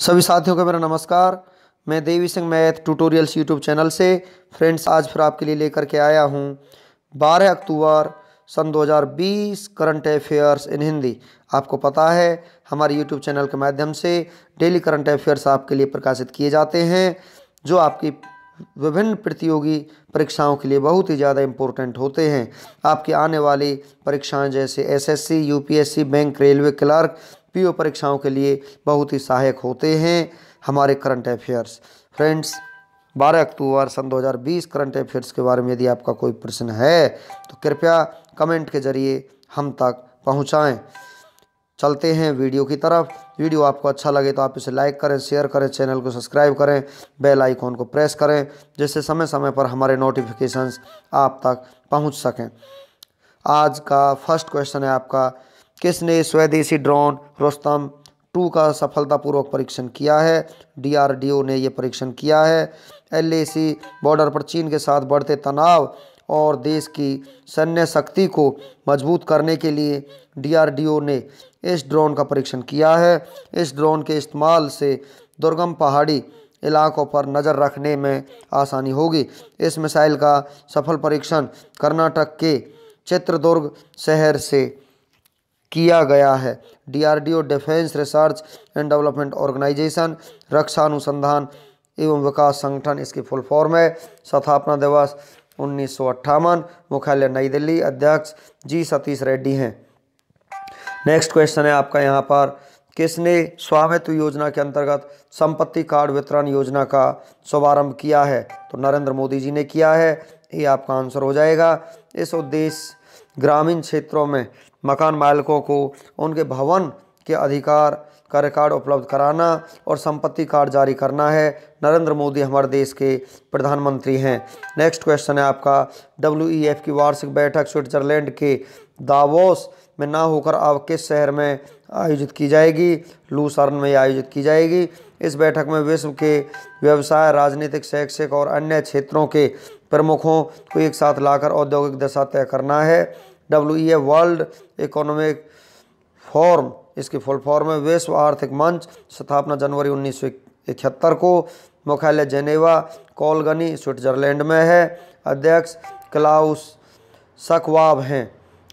सभी साथियों का मेरा नमस्कार मैं Devi Singh math tutorials YouTube channel से फ्रेंड्स आज फिर आपके लिए लेकर के आया हूँ 12 अक्टूबर सन 2020 करंट अफेयर्स इन हिंदी आपको पता है हमारे यूट्यूब चैनल के माध्यम से डेली करंट अफेयर्स आपके लिए प्रकाशित किए जाते हैं जो आपकी विभिन्न प्रतियोगी परीक्षाओं के लिए बहुत ही ज़्यादा इम्पोर्टेंट होते हैं आपकी आने वाली परीक्षाएं जैसे SSC, UPSC, bank railway clerk PO परीक्षाओं के लिए बहुत ही सहायक होते हैं हमारे करंट अफेयर्स फ्रेंड्स 12 अक्टूबर सन 2020 करंट अफेयर्स के बारे में यदि आपका कोई प्रश्न है तो कृपया कमेंट के जरिए हम तक पहुँचाएँ चलते हैं वीडियो की तरफ वीडियो आपको अच्छा लगे तो आप इसे लाइक करें शेयर करें चैनल को सब्सक्राइब करें बेल आइकॉन को प्रेस करें जिससे समय समय पर हमारे नोटिफिकेशंस आप तक पहुंच सकें आज का फर्स्ट क्वेश्चन है आपका किसने स्वदेशी ड्रोन रोस्तम टू का सफलतापूर्वक परीक्षण किया है डीआरडीओ ने यह परीक्षण किया है एलएसी बॉर्डर पर चीन के साथ बढ़ते तनाव और देश की सैन्य शक्ति को मजबूत करने के लिए डीआरडीओ ने इस ड्रोन का परीक्षण किया है इस ड्रोन के इस्तेमाल से दुर्गम पहाड़ी इलाकों पर नज़र रखने में आसानी होगी इस मिसाइल का सफल परीक्षण कर्नाटक के चित्रदुर्ग शहर से किया गया है DRDO defence research and development organisation रक्षा अनुसंधान एवं विकास संगठन इसकी फुल फॉर्म है स्थापना दिवस उन्नीस मुख्यालय नई दिल्ली अध्यक्ष जी सतीश रेड्डी हैं नेक्स्ट क्वेश्चन है आपका यहाँ पर किसने स्वामित्व योजना के अंतर्गत संपत्ति कार्ड वितरण योजना का शुभारंभ किया है तो नरेंद्र मोदी जी ने किया है ये आपका आंसर हो जाएगा इस उद्देश्य ग्रामीण क्षेत्रों में मकान मालिकों को उनके भवन के अधिकार का रिकॉर्ड उपलब्ध कराना और संपत्ति कार्ड जारी करना है नरेंद्र मोदी हमारे देश के प्रधानमंत्री हैं नेक्स्ट क्वेश्चन है आपका डब्ल्यू ई एफ की वार्षिक बैठक स्विट्जरलैंड के दावोस में ना होकर अब किस शहर में आयोजित की जाएगी लूसर्न में आयोजित की जाएगी इस बैठक में विश्व के व्यवसाय राजनीतिक शैक्षिक और अन्य क्षेत्रों के प्रमुखों को एक साथ लाकर औद्योगिक दशा तय करना है W E A world economic forum इसकी फुल फॉर्म है विश्व आर्थिक मंच स्थापना जनवरी उन्नीस इकहत्तर को मुख्यालय जेनेवा कोलगनी स्विट्जरलैंड में है अध्यक्ष क्लाउस सकवाब हैं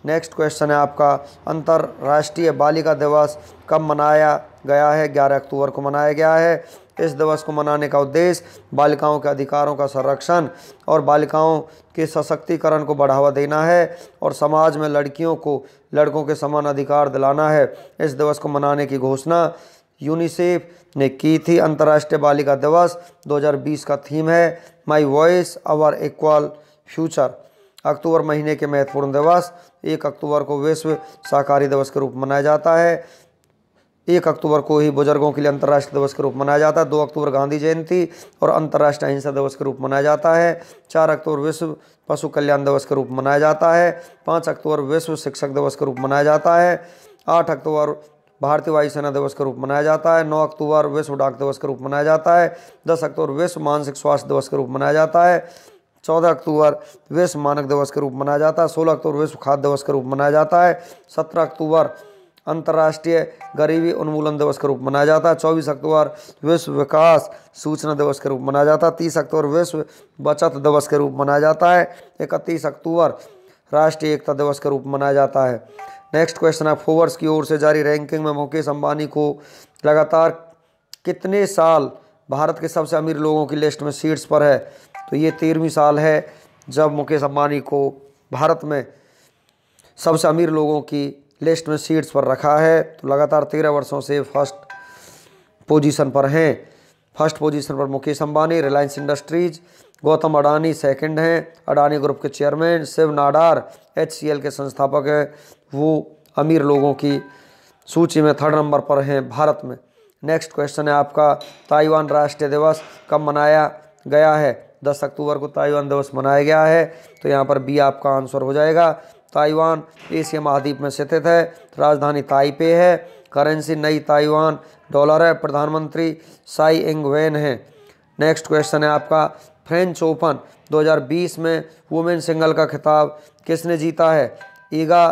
नेक्स्ट क्वेश्चन है आपका अंतर्राष्ट्रीय बालिका दिवस कब मनाया गया है 11 अक्टूबर को मनाया गया है इस दिवस को मनाने का उद्देश्य बालिकाओं के अधिकारों का संरक्षण और बालिकाओं के सशक्तिकरण को बढ़ावा देना है और समाज में लड़कियों को लड़कों के समान अधिकार दिलाना है इस दिवस को मनाने की घोषणा यूनिसेफ ने की थी अंतर्राष्ट्रीय बालिका दिवस 2020 का थीम है my voice our equal future अक्टूबर महीने के महत्वपूर्ण दिवस एक अक्टूबर को विश्व सहकारी दिवस के रूप में मनाया जाता है एक अक्टूबर को ही बुजुर्गों के लिए अंतर्राष्ट्रीय दिवस के रूप मनाया जाता है दो अक्टूबर गांधी जयंती और अंतर्राष्ट्रीय अहिंसा दिवस के रूप मनाया जाता है चार अक्टूबर विश्व पशु कल्याण दिवस के रूप मनाया जाता है पाँच अक्टूबर विश्व शिक्षक दिवस के रूप मनाया जाता है आठ अक्टूबर भारतीय वायुसेना दिवस के रूप मनाया जाता है नौ अक्टूबर विश्व डाक दिवस के रूप मनाया जाता है दस अक्टूबर विश्व मानसिक स्वास्थ्य दिवस के रूप मनाया जाता है चौदह अक्टूबर विश्व मानक दिवस के रूप मनाया जाता है सोलह अक्टूबर विश्व खाद्य दिवस के रूप मनाया जाता है सत्रह अक्टूबर अंतर्राष्ट्रीय गरीबी उन्मूलन दिवस के रूप में मनाया जाता है चौबीस अक्टूबर विश्व विकास सूचना दिवस के रूप में मनाया जाता है तीस अक्टूबर विश्व बचत दिवस के रूप मनाया जाता है इकतीस अक्टूबर राष्ट्रीय एकता दिवस के रूप में मनाया जाता है नेक्स्ट क्वेश्चन है फोवर्स की ओर से जारी रैंकिंग में मुकेश अंबानी को लगातार कितने साल भारत के सबसे अमीर लोगों की लिस्ट में सीट्स पर है तो ये तेरहवीं साल है जब मुकेश अंबानी को भारत में सबसे अमीर लोगों की लिस्ट में सीट्स पर रखा है तो लगातार तेरह वर्षों से फर्स्ट पोजीशन पर हैं फर्स्ट पोजीशन पर मुकेश अंबानी रिलायंस इंडस्ट्रीज गौतम अडानी सेकंड हैं अडानी ग्रुप के चेयरमैन शिव नाडार एच के संस्थापक हैं वो अमीर लोगों की सूची में थर्ड नंबर पर हैं भारत में नेक्स्ट क्वेश्चन है आपका ताइवान राष्ट्रीय दिवस कब मनाया गया है 10 अक्टूबर को ताइवान दिवस मनाया गया है तो यहाँ पर बी आपका आंसर हो जाएगा ताइवान एशिया महाद्वीप में स्थित है राजधानी ताइपे है करेंसी नई ताइवान डॉलर है प्रधानमंत्री साई इंग वेन है नेक्स्ट क्वेश्चन है आपका फ्रेंच ओपन 2020 में वुमेन सिंगल का खिताब किसने जीता है ईगा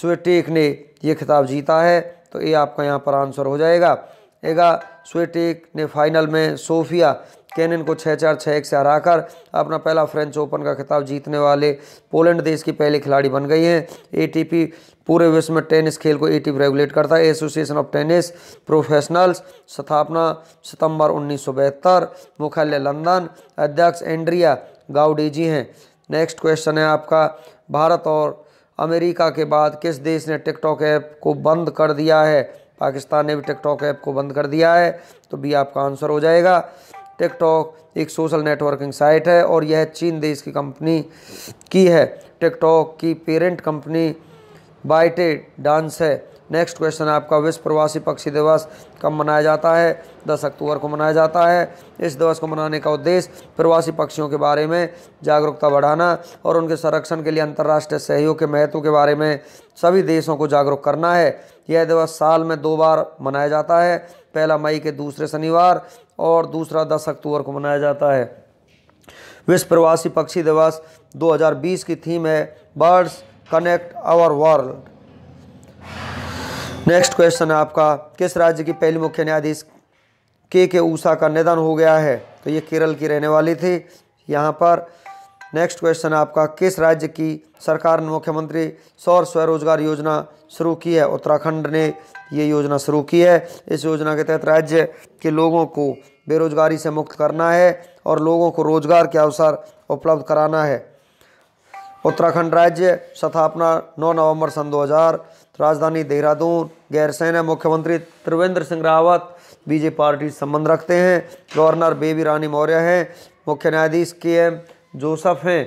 स्वेटेक ने ये खिताब जीता है तो ये आपका यहाँ पर आंसर हो जाएगा एगा स्वेटेक ने फाइनल में सोफिया कैनन को छः चार छः एक से हराकर अपना पहला फ्रेंच ओपन का खिताब जीतने वाले पोलैंड देश की पहली खिलाड़ी बन गई हैं एटीपी पूरे विश्व में टेनिस खेल को एटीपी रेगुलेट करता है एसोसिएशन ऑफ टेनिस प्रोफेशनल्स स्थापना सितंबर उन्नीस मुख्यालय लंदन अध्यक्ष एंड्रिया गाउडी जी हैं नेक्स्ट क्वेश्चन है आपका भारत और अमेरिका के बाद किस देश ने टिकटॉक ऐप को बंद कर दिया है पाकिस्तान ने भी टिकटॉक ऐप को बंद कर दिया है तो भी आपका आंसर हो जाएगा टिकटॉक एक सोशल नेटवर्किंग साइट है और यह चीन देश की कंपनी की है टिकटॉक की पेरेंट कंपनी बाइटे डांस है नेक्स्ट क्वेश्चन आपका विश्व प्रवासी पक्षी दिवस कब मनाया जाता है दस अक्टूबर को मनाया जाता है इस दिवस को मनाने का उद्देश्य प्रवासी पक्षियों के बारे में जागरूकता बढ़ाना और उनके संरक्षण के लिए अंतर्राष्ट्रीय सहयोग के महत्व के बारे में सभी देशों को जागरूक करना है यह दिवस साल में दो बार मनाया जाता है पहला मई के दूसरे शनिवार और दूसरा दस अक्टूबर को मनाया जाता है विश्व प्रवासी पक्षी दिवस 2020 की थीम है birds connect our world next question है आपका किस राज्य की पहली मुख्य न्यायाधीश के के ऊषा का निधन हो गया है तो ये केरल की रहने वाली थी यहाँ पर नेक्स्ट क्वेश्चन आपका किस राज्य की सरकार ने मुख्यमंत्री सौर स्वरोजगार योजना शुरू की है उत्तराखंड ने ये योजना शुरू की है इस योजना के तहत राज्य के लोगों को बेरोजगारी से मुक्त करना है और लोगों को रोजगार के अवसर उपलब्ध कराना है उत्तराखंड राज्य स्थापना 9 नवंबर सन 2000 राजधानी देहरादून गैरसैन मुख्यमंत्री त्रिवेंद्र सिंह रावत बीजेपी पार्टी संबंध रखते हैं गवर्नर बेबी रानी मौर्य हैं मुख्य न्यायाधीश के एम जोसफ हैं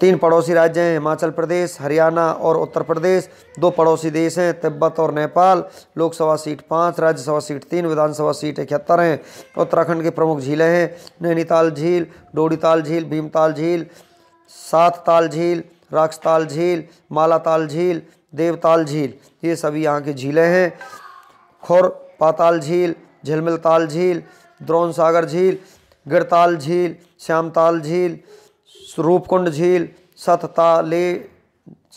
तीन पड़ोसी राज्य हैं हिमाचल प्रदेश हरियाणा और उत्तर प्रदेश दो पड़ोसी देश हैं तिब्बत और नेपाल लोकसभा सीट पाँच राज्यसभा सीट तीन विधानसभा सीट इकहत्तर हैं उत्तराखंड की प्रमुख झीलें हैं नैनीताल झील डोडीताल झील भीमताल झील सात ताल झील राक्षताल झील मालाताल झील देवताल झील ये सभी यहाँ की झीलें हैं खुर पाताल झील झिलमिलताल झील द्रोण सागर झील गिरताल झील श्यामताल झील रूपकुंड झील सतताली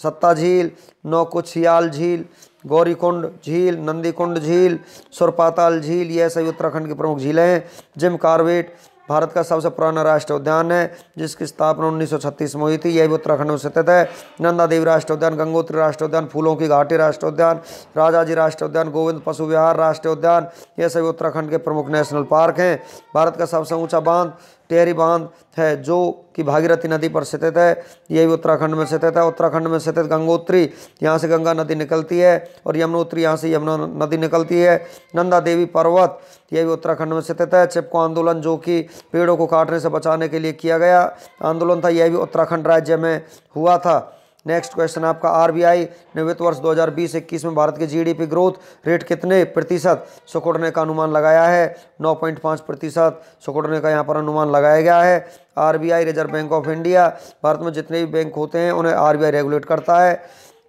सत्ता झील नौकुछियाल झील गौरीकुंड झील नंदीकुंड झील सुरपाताल झील यह सभी उत्तराखंड की प्रमुख झीलें हैं जिम कार्बेट भारत का सबसे पुराना राष्ट्रीय उद्यान है जिसकी स्थापना 1936 में हुई थी यह भी उत्तराखंड में स्थित है नंदा देवी राष्ट्रीय उद्यान गंगोत्री राष्ट्रीय उद्यान फूलों की घाटी राष्ट्रीय उद्यान राजाजी राष्ट्रीय उद्यान गोविंद पशु विहार राष्ट्रीय उद्यान ये सभी उत्तराखंड के प्रमुख नेशनल पार्क हैं भारत का सबसे ऊंचा बांध टेहरी बांध है जो कि भागीरथी नदी पर स्थित है यही उत्तराखंड में स्थित है उत्तराखंड में स्थित गंगोत्री यहाँ से गंगा नदी निकलती है और यमुनोत्री यहाँ से यमुना नदी निकलती है नंदा देवी पर्वत यह भी उत्तराखंड में स्थित है चिपको आंदोलन जो कि पेड़ों को काटने से बचाने के लिए किया गया आंदोलन था यह भी उत्तराखंड राज्य में हुआ था नेक्स्ट क्वेश्चन आपका आरबीआई ने वित्त वर्ष 2020-21 में भारत के जीडीपी ग्रोथ रेट कितने प्रतिशत सुकुड़ने का अनुमान लगाया है 9.5 प्रतिशत सुकुड़ने का यहाँ पर अनुमान लगाया गया है RBI reserve bank of India Bharat में जितने भी बैंक होते हैं उन्हें आरबीआई रेगुलेट करता है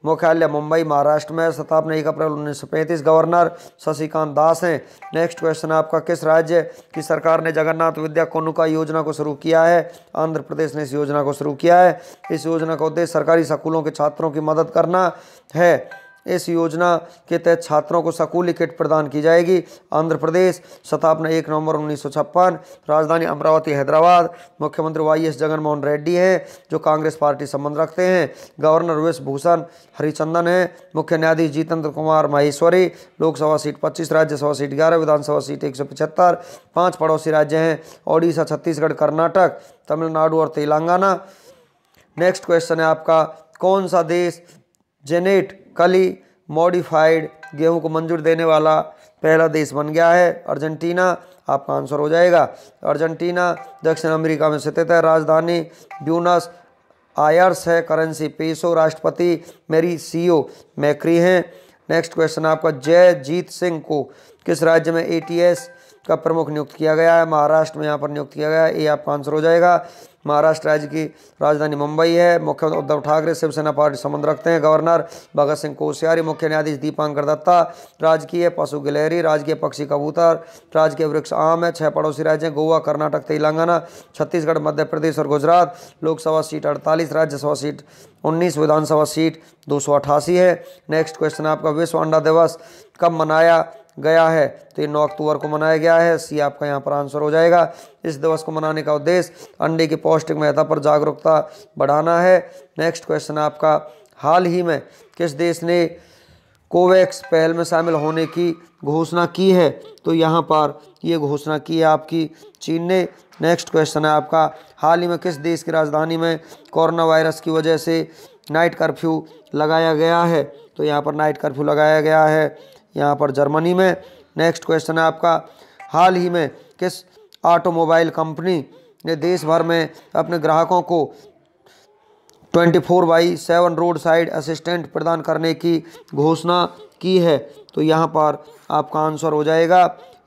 मुख्यालय मुंबई महाराष्ट्र में स्थापना एक अप्रैल उन्नीस गवर्नर शशिकांत दास हैं नेक्स्ट क्वेश्चन आपका किस राज्य की सरकार ने जगन्नाथ विद्या कोनुका योजना को शुरू किया है आंध्र प्रदेश ने इस योजना को शुरू किया है इस योजना का उद्देश्य सरकारी स्कूलों के छात्रों की मदद करना है इस योजना के तहत छात्रों को स्कूली किट प्रदान की जाएगी आंध्र प्रदेश स्थापना एक नवंबर उन्नीस राजधानी अमरावती हैदराबाद मुख्यमंत्री वाई एस जगनमोहन रेड्डी हैं जो कांग्रेस पार्टी संबंध रखते हैं गवर्नर वेश भूषण हरिचंदन हैं मुख्य न्यायाधीश जितेंद्र कुमार माहेश्वरी लोकसभा सीट पच्चीस राज्यसभा सीट ग्यारह विधानसभा सीट एक सौ पिछहत्तर पाँच पड़ोसी राज्य हैं ओडिशा छत्तीसगढ़ कर्नाटक तमिलनाडु और तेलंगाना नेक्स्ट क्वेश्चन है आपका कौन सा देश जेनेट कल ही मॉडिफाइड गेहूं को मंजूर देने वाला पहला देश बन गया है अर्जेंटीना आपका आंसर हो जाएगा अर्जेंटीना दक्षिण अमेरिका में स्थित है राजधानी ब्यूनस आयर्स है करेंसी पेसो राष्ट्रपति मेरी सीओ मैक्री हैं नेक्स्ट क्वेश्चन आपका जयजीत सिंह को किस राज्य में एटीएस का प्रमुख नियुक्त किया गया है महाराष्ट्र में यहाँ पर नियुक्त किया गया है ये आपका आंसर हो जाएगा महाराष्ट्र राज्य की राजधानी मुंबई है मुख्यमंत्री उद्धव ठाकरे शिवसेना पार्टी संबंध रखते हैं गवर्नर भगत सिंह कोश्यारी मुख्य न्यायाधीश दीपांकर दत्ता राजकीय पशु गिलहरी राजकीय पक्षी कबूतर राजकीय वृक्ष आम है छह पड़ोसी राज्य हैं गोवा कर्नाटक तेलंगाना छत्तीसगढ़ मध्य प्रदेश और गुजरात लोकसभा सीट अड़तालीस राज्यसभा सीट उन्नीस विधानसभा सीट दो है नेक्स्ट क्वेश्चन आपका विश्व अंडा दिवस कब मनाया गया है तो ये नौ अक्टूबर को मनाया गया है सी आपका यहाँ पर आंसर हो जाएगा इस दिवस को मनाने का उद्देश्य अंडे की पौष्टिक महत्व पर जागरूकता बढ़ाना है नेक्स्ट क्वेश्चन आपका हाल ही में किस देश ने कोवैक्स पहल में शामिल होने की घोषणा की है तो यहाँ पर ये घोषणा की है आपकी चीन ने नेक्स्ट क्वेश्चन है आपका हाल ही में किस देश की राजधानी में कोरोना वायरस की वजह से नाइट कर्फ्यू लगाया गया है तो यहाँ पर नाइट कर्फ्यू लगाया गया है यहाँ पर जर्मनी में नेक्स्ट क्वेश्चन है आपका हाल ही में किस ऑटोमोबाइल कंपनी ने देश भर में अपने ग्राहकों को 24 four by seven road side assistant प्रदान करने की घोषणा की है तो यहाँ पर आपका आंसर हो जाएगा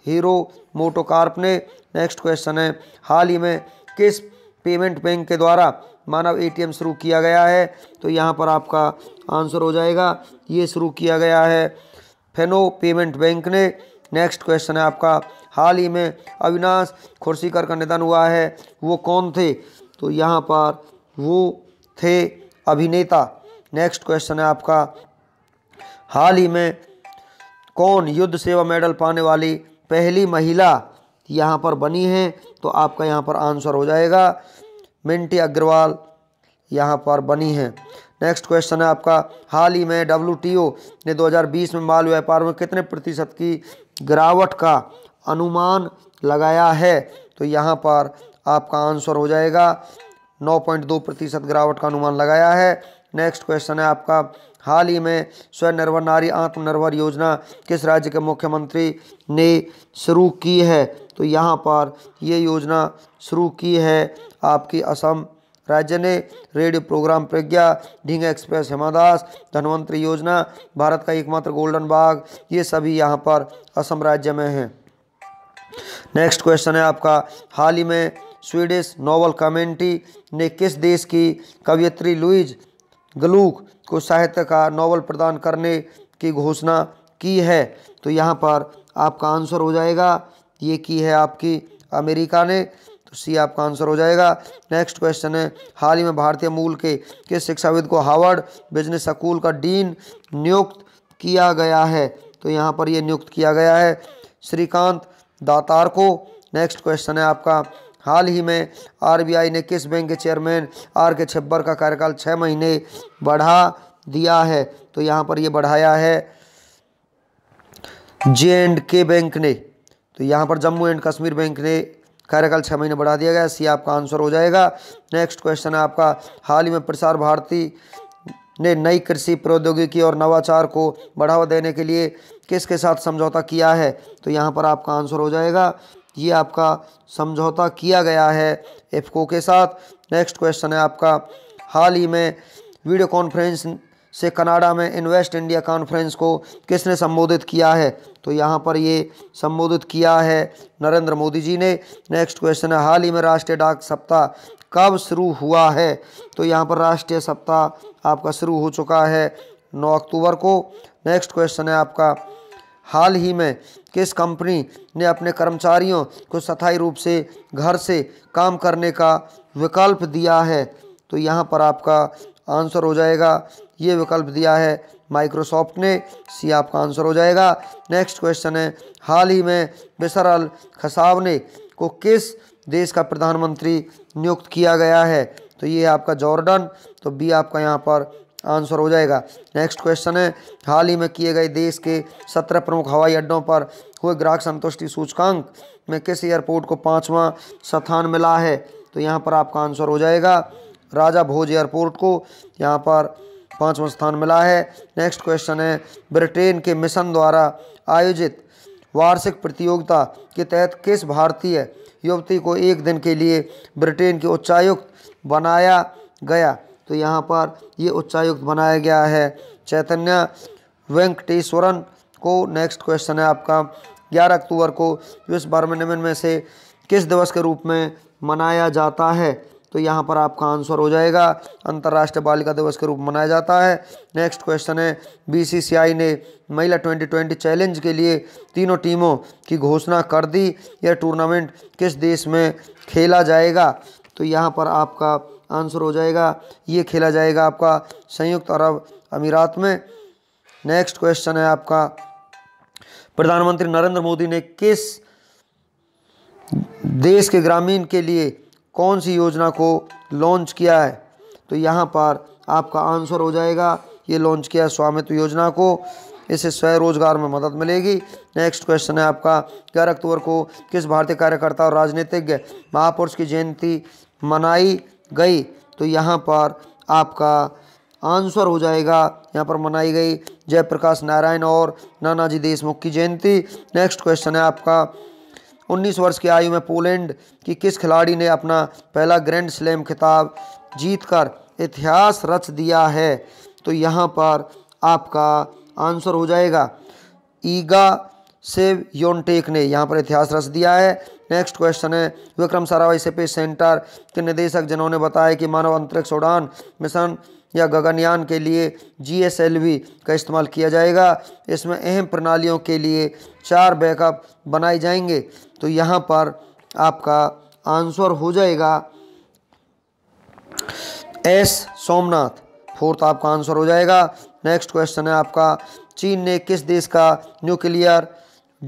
हीरो मोटोकार्प ने नेक्स्ट क्वेश्चन है हाल ही में किस पेमेंट बैंक के द्वारा मानव एटीएम शुरू किया गया है तो यहाँ पर आपका आंसर हो जाएगा ये शुरू किया गया है फेनो पेमेंट बैंक ने नेक्स्ट क्वेश्चन है आपका हाल ही में अविनाश खुर्सीकर का निधन हुआ है वो कौन थे तो यहाँ पर वो थे अभिनेता नेक्स्ट क्वेश्चन है आपका हाल ही में कौन युद्ध सेवा मेडल पाने वाली पहली महिला यहाँ पर बनी है तो आपका यहाँ पर आंसर हो जाएगा मिंटी अग्रवाल यहाँ पर बनी है नेक्स्ट क्वेश्चन है आपका हाल ही में डब्ल्यू ने 2020 में माल व्यापार में कितने प्रतिशत की गिरावट का अनुमान लगाया है तो यहाँ पर आपका आंसर हो जाएगा 9.2 प्रतिशत गिरावट का अनुमान लगाया है नेक्स्ट क्वेश्चन है आपका हाल ही में स्वनिर्भर नारी आत्मनिर्भर योजना किस राज्य के मुख्यमंत्री ने शुरू की है तो यहाँ पर ये योजना शुरू की है आपकी असम राज्य ने radio program Pragya Dhing express Hima Das Dhanvantari योजना भारत का एकमात्र गोल्डन बाग ये सभी यहाँ पर असम राज्य में हैं नेक्स्ट क्वेश्चन है आपका हाल ही में स्वीडिश नॉवल कमेंटी ने किस देश की कवियत्री लुइज गलूक को साहित्य का नॉवल प्रदान करने की घोषणा की है तो यहाँ पर आपका आंसर हो जाएगा ये की है आपकी अमेरिका ने तो सी आपका आंसर हो जाएगा नेक्स्ट क्वेश्चन है हाल ही में भारतीय मूल के किस शिक्षाविद को हार्वर्ड बिजनेस स्कूल का डीन नियुक्त किया गया है तो यहाँ पर यह नियुक्त किया गया है श्रीकांत दातार को नेक्स्ट क्वेश्चन है आपका हाल ही में आरबीआई ने किस बैंक के चेयरमैन आर के छब्बर का कार्यकाल छः महीने बढ़ा दिया है तो यहाँ पर यह बढ़ाया है जे एंड के बैंक ने तो यहाँ पर जम्मू एंड कश्मीर बैंक ने कार्यकाल छः महीने बढ़ा दिया गया सी आपका आंसर हो जाएगा नेक्स्ट क्वेश्चन है आपका हाल ही में प्रसार भारती ने नई कृषि प्रौद्योगिकी और नवाचार को बढ़ावा देने के लिए किसके साथ समझौता किया है तो यहाँ पर आपका आंसर हो जाएगा ये आपका समझौता किया गया है एफको के साथ नेक्स्ट क्वेश्चन है आपका हाल ही में वीडियो कॉन्फ्रेंस से कनाडा में इन्वेस्ट इंडिया कॉन्फ्रेंस को किसने संबोधित किया है तो यहाँ पर ये संबोधित किया है नरेंद्र मोदी जी ने नेक्स्ट क्वेश्चन है हाल ही में राष्ट्रीय डाक सप्ताह कब शुरू हुआ है तो यहाँ पर राष्ट्रीय सप्ताह आपका शुरू हो चुका है 9 अक्टूबर को नेक्स्ट क्वेश्चन है आपका हाल ही में किस कंपनी ने अपने कर्मचारियों को स्थायी रूप से घर से काम करने का विकल्प दिया है तो यहाँ पर आपका आंसर हो जाएगा ये विकल्प दिया है माइक्रोसॉफ्ट ने सी आपका आंसर हो जाएगा नेक्स्ट क्वेश्चन है हाल ही में बिसरल खसावने को किस देश का प्रधानमंत्री नियुक्त किया गया है तो ये आपका जॉर्डन तो बी आपका यहाँ पर आंसर हो जाएगा नेक्स्ट क्वेश्चन है हाल ही में किए गए देश के सत्रह प्रमुख हवाई अड्डों पर हुए ग्राहक संतुष्टि सूचकांक में किस एयरपोर्ट को पाँचवा स्थान मिला है तो यहाँ पर आपका आंसर हो जाएगा राजा भोज एयरपोर्ट को यहाँ पर पाँचवा स्थान मिला है नेक्स्ट क्वेश्चन है ब्रिटेन के मिशन द्वारा आयोजित वार्षिक प्रतियोगिता के तहत किस भारतीय युवती को एक दिन के लिए ब्रिटेन के उच्चायुक्त बनाया गया तो यहाँ पर ये उच्चायुक्त बनाया गया है चैतन्य वेंकटेश्वरन को नेक्स्ट क्वेश्चन है आपका ग्यारह अक्टूबर को विश्व बारमिनमन में से किस दिवस के रूप में मनाया जाता है तो यहाँ पर आपका आंसर हो जाएगा अंतर्राष्ट्रीय बालिका दिवस के रूप में मनाया जाता है नेक्स्ट क्वेश्चन है बीसीसीआई ने महिला 2020 चैलेंज के लिए तीनों टीमों की घोषणा कर दी यह टूर्नामेंट किस देश में खेला जाएगा तो यहाँ पर आपका आंसर हो जाएगा ये खेला जाएगा आपका संयुक्त अरब अमीरात में नेक्स्ट क्वेश्चन है आपका प्रधानमंत्री नरेंद्र मोदी ने किस देश के ग्रामीण के लिए कौन सी योजना को लॉन्च किया है तो यहाँ पर आपका आंसर हो जाएगा ये लॉन्च किया है स्वामित्व योजना को इससे स्वरोजगार में मदद मिलेगी नेक्स्ट क्वेश्चन है आपका ग्यारह अक्टूबर को किस भारतीय कार्यकर्ता और राजनीतिज्ञ महापुरुष की जयंती मनाई गई तो यहाँ पर आपका आंसर हो जाएगा यहाँ पर मनाई गई जयप्रकाश नारायण और नानाजी देशमुख की जयंती नेक्स्ट क्वेश्चन है आपका 19 वर्ष की आयु में पोलैंड की किस खिलाड़ी ने अपना पहला ग्रैंड स्लैम खिताब जीतकर इतिहास रच दिया है तो यहाँ पर आपका आंसर हो जाएगा ईगा सेव योनटेक ने यहाँ पर इतिहास रच दिया है नेक्स्ट क्वेश्चन है विक्रम साराभाई स्पेस सेंटर के निदेशक जिन्होंने बताया कि मानव अंतरिक्ष उड़ान मिशन या गगनयान के लिए जी का इस्तेमाल किया जाएगा इसमें अहम प्रणालियों के लिए चार बैकअप बनाए जाएंगे तो यहाँ पर आपका आंसर हो जाएगा एस सोमनाथ फोर्थ आपका आंसर हो जाएगा नेक्स्ट क्वेश्चन है आपका चीन ने किस देश का न्यूक्लियर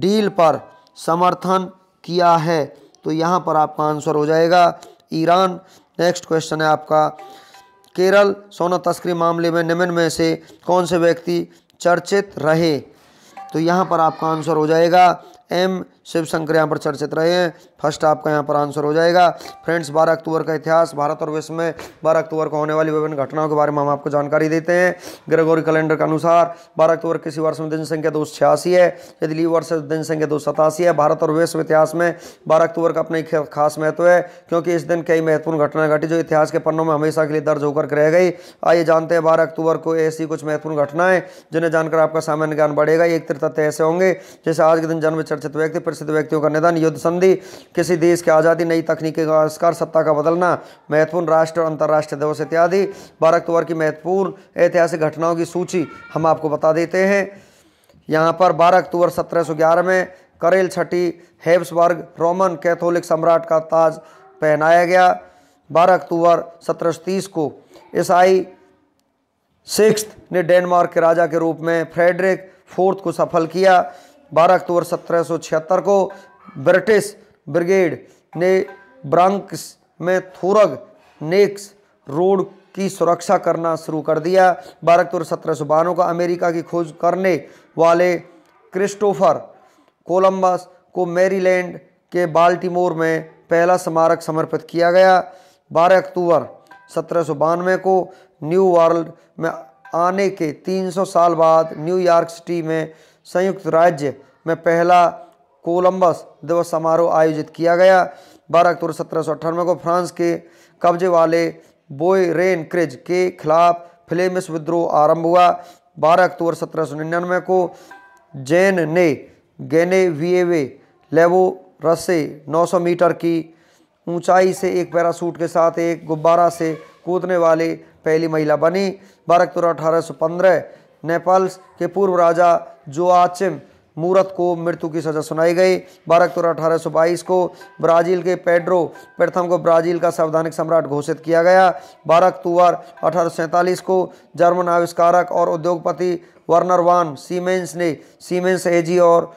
डील पर समर्थन किया है तो यहाँ पर आपका आंसर हो जाएगा ईरान नेक्स्ट क्वेश्चन है आपका केरल सोना तस्करी मामले में निम्न में से कौन से व्यक्ति चर्चित रहे तो यहाँ पर आपका आंसर हो जाएगा एम शिव शंकर यहाँ पर चर्चित रहे हैं फर्स्ट आपका यहाँ पर आंसर हो जाएगा फ्रेंड्स बारह अक्टूबर का इतिहास भारत और विश्व में बारह अक्टूबर को होने वाली विभिन्न घटनाओं के बारे में हम आपको जानकारी देते हैं ग्रेगोरी कैलेंडर के अनुसार बारह अक्टूबर किसी वर्ष में दिन संख्या दो है यदि ली वर्ष दिन संख्या दो है भारत और विश्व इतिहास में बारह अक्टूबर का अपना एक खास महत्व है क्योंकि इस दिन कई महत्वपूर्ण घटनाएं घटी जो इतिहास के पन्नों में हमेशा के लिए दर्ज होकर रह गई आइए जानते हैं बारह अक्टूबर को ऐसी कुछ महत्वपूर्ण घटनाएं जिन्हें जानकर आपका सामान्य ज्ञान बढ़ेगा एक तथ्य ऐसे होंगे जैसे आज के दिन जन्म चर्चित व्यक्ति प्रसिद्ध व्यक्तियों का निधन युद्ध संधि किसी देश की आज़ादी नई तकनीकी का आविष्कार सत्ता का बदलना महत्वपूर्ण राष्ट्र और अंतर्राष्ट्रीय दिवस इत्यादि बारह अक्टूबर की महत्वपूर्ण ऐतिहासिक घटनाओं की सूची हम आपको बता देते हैं यहाँ पर बारह अक्टूबर सत्रह में करेल छठी हेब्सबर्ग रोमन कैथोलिक सम्राट का ताज पहनाया गया बारह अक्टूबर सत्रह को ईसाई सिक्स ने डेनमार्क के राजा के रूप में फ्रेडरिक फोर्थ को सफल किया 12 अक्टूबर 1776 को ब्रिटिश ब्रिगेड ने ब्रांक्स में थोरग नेक्स रोड की सुरक्षा करना शुरू कर दिया बारह अक्टूबर सत्रह सौ बानवे को अमेरिका की खोज करने वाले क्रिस्टोफर कोलंबस को मैरीलैंड के बाल्टीमोर में पहला स्मारक समर्पित किया गया 12 अक्टूबर सत्रह को न्यू वर्ल्ड में आने के 300 साल बाद न्यूयॉर्क सिटी में संयुक्त राज्य में पहला कोलंबस दिवस समारोह आयोजित किया गया बारह अक्टूबर सत्रह को फ्रांस के कब्जे वाले बोय रेन क्रिज के खिलाफ फ्लेमिश विद्रोह आरंभ हुआ बारह अक्टूबर सत्रह को जैन ने गेनेविएवे लेवो नौ 900 मीटर की ऊंचाई से एक पैरासूट के साथ एक गुब्बारा से कूदने वाली पहली महिला बनी बारह अक्टूबर अठारह नेपाल्स के पूर्व राजा जो आचिम मूरत को मृत्यु की सज़ा सुनाई गई बारह अक्टूबर अठारह सौ बाईस को ब्राज़ील के पेड्रो प्रथम को ब्राज़ील का संवैधानिक सम्राट घोषित किया गया बारह अक्टूबर अठारह सौ सैंतालीस को जर्मन आविष्कारक और उद्योगपति वर्नर वान सीमेंस ने सीमेंस एजी और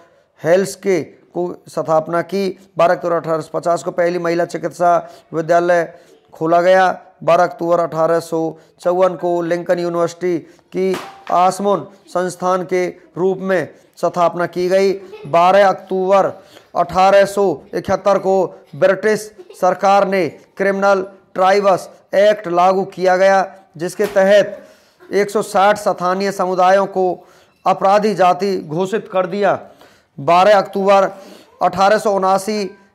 हेल्स के को स्थापना की बारह अक्टूबर अठारह को पहली महिला चिकित्सा विद्यालय खोला गया 12 अक्टूबर अठारह को लिंकन यूनिवर्सिटी की आसमोन संस्थान के रूप में स्थापना की गई 12 अक्टूबर अठारह को ब्रिटिश सरकार ने क्रिमिनल ट्राइबस एक्ट लागू किया गया जिसके तहत 160 स्थानीय समुदायों को अपराधी जाति घोषित कर दिया 12 अक्टूबर अठारह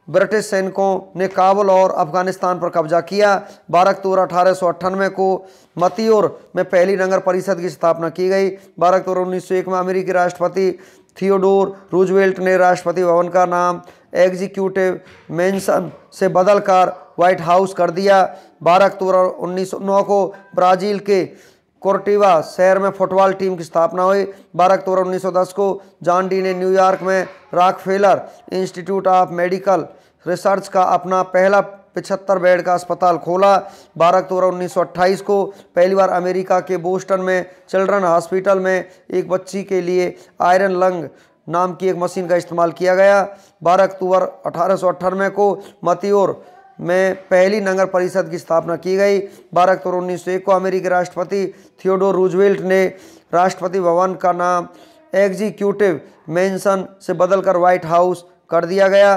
ब्रिटिश सैनिकों ने काबुल और अफगानिस्तान पर कब्जा किया बारह अक्टूबर अठारह को मतियोर में पहली नगर परिषद की स्थापना की गई बारह अक्टूबर उन्नीस में अमेरिकी राष्ट्रपति थियोडोर रूजवेल्ट ने राष्ट्रपति भवन का नाम एग्जीक्यूटिव मेंशन से बदलकर व्हाइट हाउस कर दिया 12 अक्टूबर 1909 को ब्राज़ील के कोर्टिवा शहर में फुटबॉल टीम की स्थापना हुई 12 अक्टूबर 1910 को जॉन डी ने न्यूयॉर्क में Rockefeller Institute of Medical Research का अपना पहला पिछहत्तर बेड का अस्पताल खोला बारह अक्टूबर 1928 को पहली बार अमेरिका के बोस्टन में चिल्ड्रन हॉस्पिटल में एक बच्ची के लिए आयरन लंग नाम की एक मशीन का इस्तेमाल किया गया बारह अक्टूबर अठारह को मतियोर में पहली नगर परिषद की स्थापना की गई बारह अक्टूबर उन्नीस को अमेरिकी राष्ट्रपति थियोडोर रूजवेल्ट ने राष्ट्रपति भवन का नाम एग्जीक्यूटिव मेंशन से बदलकर व्हाइट हाउस कर दिया गया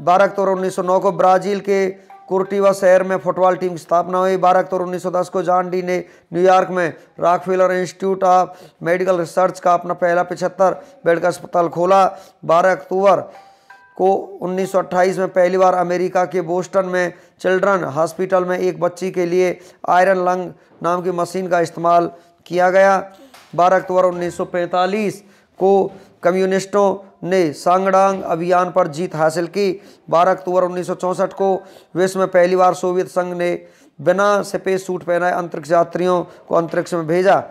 बारह अक्टूबर उन्नीस को ब्राज़ील के कुर्टिवा शहर में फुटबॉल टीम की स्थापना हुई बारह अक्टूबर 1910 को जॉन डी ने न्यूयॉर्क में Rockefeller Institute of Medical Research का अपना पहला पिछहत्तर बेड का अस्पताल खोला बारह अक्टूबर को 1928 में पहली बार अमेरिका के बोस्टन में चिल्ड्रन हॉस्पिटल में एक बच्ची के लिए आयरन लंग नाम की मशीन का इस्तेमाल किया गया 12 अक्टूबर 1945 को कम्युनिस्टों ने सांगडांग अभियान पर जीत हासिल की 12 अक्टूबर 1964 को विश्व में पहली बार सोवियत संघ ने बिना सफ़ेद सूट पहनाए अंतरिक्ष यात्रियों को अंतरिक्ष में भेजा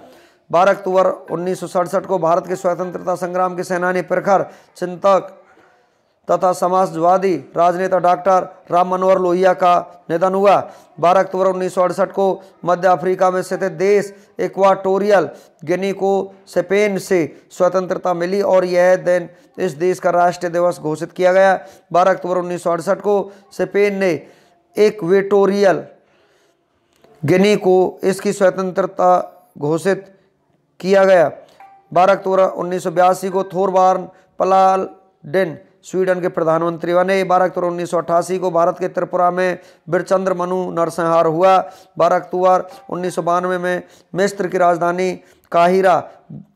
12 अक्टूबर उन्नीस को भारत के स्वतंत्रता संग्राम के सेनानी प्रखर चिंतक तथा समाजवादी राजनेता डॉक्टर राम मनोहर लोहिया का निधन हुआ 12 अक्टूबर उन्नीस को मध्य अफ्रीका में स्थित देश इक्वाटोरियल गिनी को स्पेन से स्वतंत्रता मिली और यह दिन इस देश का राष्ट्रीय दिवस घोषित किया गया 12 अक्टूबर उन्नीस को स्पेन ने इक्वेटोरियल गिनी को इसकी स्वतंत्रता घोषित किया गया 12 अक्टूबर उन्नीस को थोरबार्न पलाल डिन स्वीडन के प्रधानमंत्री बने बारह अक्टूबर उन्नीस को भारत के त्रिपुरा में बिरचंद्र मनु नरसंहार हुआ बारह अक्टूबर उन्नीस में मिस्र की राजधानी काहिरा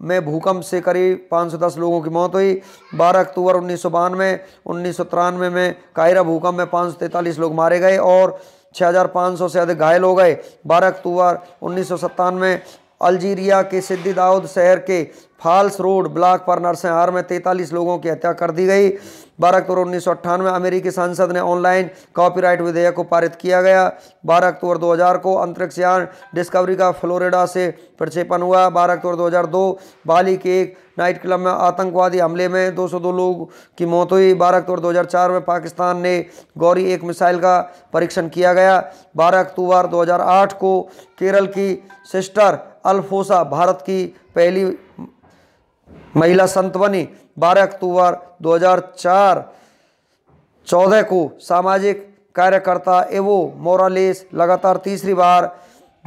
में भूकंप से करीब 510 लोगों की मौत हुई 12 अक्टूबर उन्नीस सौ बानवे उन्नीस में काहिरा भूकंप में पाँच लोग मारे गए और 6,500 से अधिक घायल हो गए 12 अक्टूबर उन्नीस सौ अल्जीरिया के सिद्दी दाऊद शहर के फाल्स रोड ब्लॉक पर नरसंहार में 43 लोगों की हत्या कर दी गई बारह अक्टूबर उन्नीस अमेरिकी संसद ने ऑनलाइन कॉपीराइट विधेयक को पारित किया गया बारह अक्टूबर 2000 को अंतरिक्ष यान डिस्कवरी का फ्लोरिडा से प्रक्षेपण हुआ बारह अक्टूबर 2002 बाली के एक नाइट क्लब में आतंकवादी हमले में 202 लोग की मौत हुई बारह अक्टूबर 2004 में पाकिस्तान ने गौरी एक मिसाइल का परीक्षण किया गया बारह अक्टूबर 2008 को केरल की सिस्टर अल्फोसा भारत की पहली महिला संत बनी बारह अक्टूबर 2004 चौदह को सामाजिक कार्यकर्ता एवो मोरालेस लगातार तीसरी बार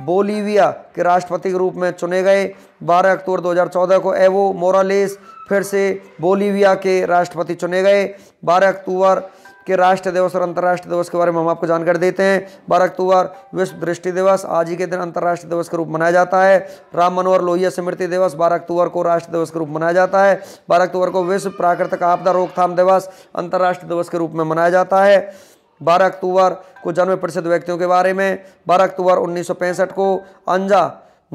बोलीविया के राष्ट्रपति के रूप में चुने गए 12 अक्टूबर 2014 को एवो मोरालेस फिर से बोलीविया के राष्ट्रपति चुने गए 12 अक्टूबर के राष्ट्र दिवस और अंतर्राष्ट्रीय दिवस के बारे में हम आपको जानकारी देते हैं बारह अक्टूबर विश्व दृष्टि दिवस आज ही के दिन अंतर्राष्ट्रीय दिवस के रूप मनाया जाता है राम मनोहर लोहिया स्मृति दिवस बारह अक्टूबर को राष्ट्र दिवस के रूप मनाया जाता है बारह अक्टूबर को विश्व प्राकृतिक आपदा रोकथाम दिवस अंतर्राष्ट्रीय दिवस के रूप में मनाया जाता है बारह अक्टूबर को जन्म प्रसिद्ध व्यक्तियों के बारे में बारह अक्टूबर उन्नीस को अंजा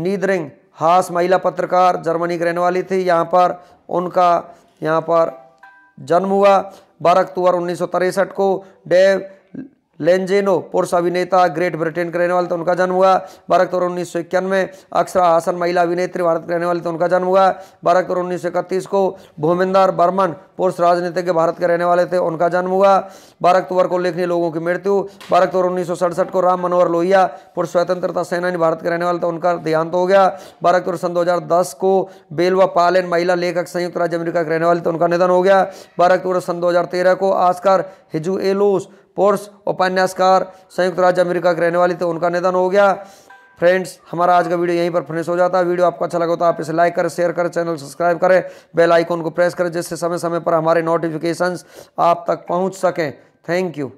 नीदरिंग हास महिला पत्रकार जर्मनी की रहने वाली थी यहाँ पर उनका यहाँ पर जन्म हुआ बारह अक्टूबर उन्नीस को डेव लेंजेनो पुरुष अभिनेता ग्रेट ब्रिटेन के रहने वाले थे तो उनका जन्म हुआ बारह अक्टूबर उन्नीस सौ इक्यानवे अक्षरा हासन महिला अभिनेत्री भारत के रहने वाले थे तो उनका जन्म हुआ बारह अक्टूबर उन्नीस सौ इकतीस को भूमिंदर बर्मन पुरुष के भारत के रहने वाले थे उनका जन्म हुआ बारह अक्टूबर को उल्लेखनीय लोगों की मृत्यु बारह अक्टूबर उन्नीस को राम मनोहर लोहिया पुरुष स्वतंत्रता सेनानी भारत के रहने वाले थे तो उनका देहांत हो गया बारह अक्टूबर सन दो को बेलवा पालन महिला लेखक संयुक्त राज्य अमेरिका के रहने वाले थे उनका निधन हो गया बारह अक्टूबर सन दो को आस्कर हिजू एलोस पोर्स उपन्यासकार संयुक्त राज्य अमेरिका के रहने वाले थे उनका निधन हो गया फ्रेंड्स हमारा आज का वीडियो यहीं पर फिनिश हो जाता है वीडियो आपको अच्छा लगा तो आप इसे लाइक करें शेयर करें चैनल सब्सक्राइब करें बेल आइकॉन को प्रेस करें जिससे समय समय पर हमारे नोटिफिकेशंस आप तक पहुंच सकें थैंक यू